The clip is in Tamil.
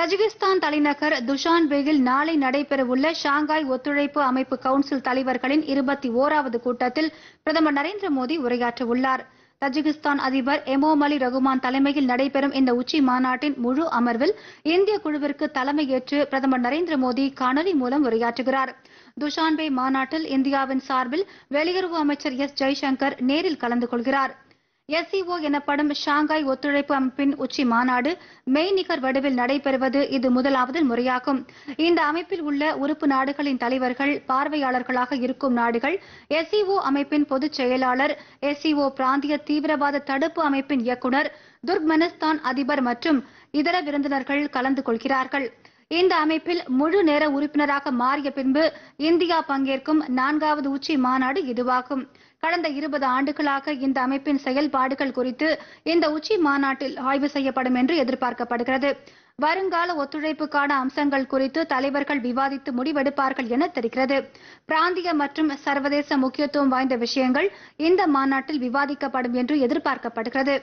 தஜிகிஸ்தான் தலைநகர் துஷான்பேயில் நாளை நடைபெறவுள்ள ஷாங்காய் ஒத்துழைப்பு அமைப்பு கவுன்சில் தலைவர்களின் இருபத்தி ஓராவது கூட்டத்தில் பிரதமர் நரேந்திர மோடி உரையாற்ற உள்ளார் தஜிகிஸ்தான் அதிபர் எமோமலி ரகுமான் தலைமையில் நடைபெறும் இந்த உச்சி மாநாட்டின் முழு அமர்வில் இந்திய குழுவிற்கு தலைமையேற்று பிரதமர் நரேந்திர மோடி காணொலி மூலம் உரையாற்றுகிறார் துஷான்பே மாநாட்டில் இந்தியாவின் சார்பில் வெளியுறவு அமைச்சர் எஸ் ஜெய்சங்கர் நேரில் கலந்து கொள்கிறார் SEO எனப்படும் ஷாங்காய் ஒத்துழைப்பு அமைப்பின் உச்சி மாநாடு மெய்நிகர் வடிவில் நடைபெறுவது இது முதலாவது முறையாகும் இந்த அமைப்பில் உள்ள உறுப்பு நாடுகளின் தலைவர்கள் பார்வையாளர்களாக இருக்கும் நாடுகள் SEO அமைப்பின் பொதுச் செயலாளர் SEO பிராந்திய தீவிரவாத தடுப்பு அமைப்பின் இயக்குநர் துர்க்மெனிஸ்தான் அதிபர் மற்றும் இதர விருந்தினர்கள் கலந்து கொள்கிறார்கள் இந்த அமைப்பில் முழு நேர உறுப்பினராக மாறிய பின்பு இந்தியா பங்கேற்கும் நான்காவது உச்சி மாநாடு இதுவாகும் கடந்த இருபது ஆண்டுகளாக இந்த அமைப்பின் செயல்பாடுகள் குறித்து இந்த உச்சி மாநாட்டில் ஆய்வு செய்யப்படும் என்று எதிர்பார்க்கப்படுகிறது வருங்கால ஒத்துழைப்புக்கான அம்சங்கள் குறித்து தலைவர்கள் விவாதித்து முடிவெடுப்பார்கள் என தெரிகிறது பிராந்திய மற்றும் சர்வதேச முக்கியத்துவம் வாய்ந்த விஷயங்கள் இந்த மாநாட்டில் விவாதிக்கப்படும் என்று எதிர்பார்க்கப்படுகிறது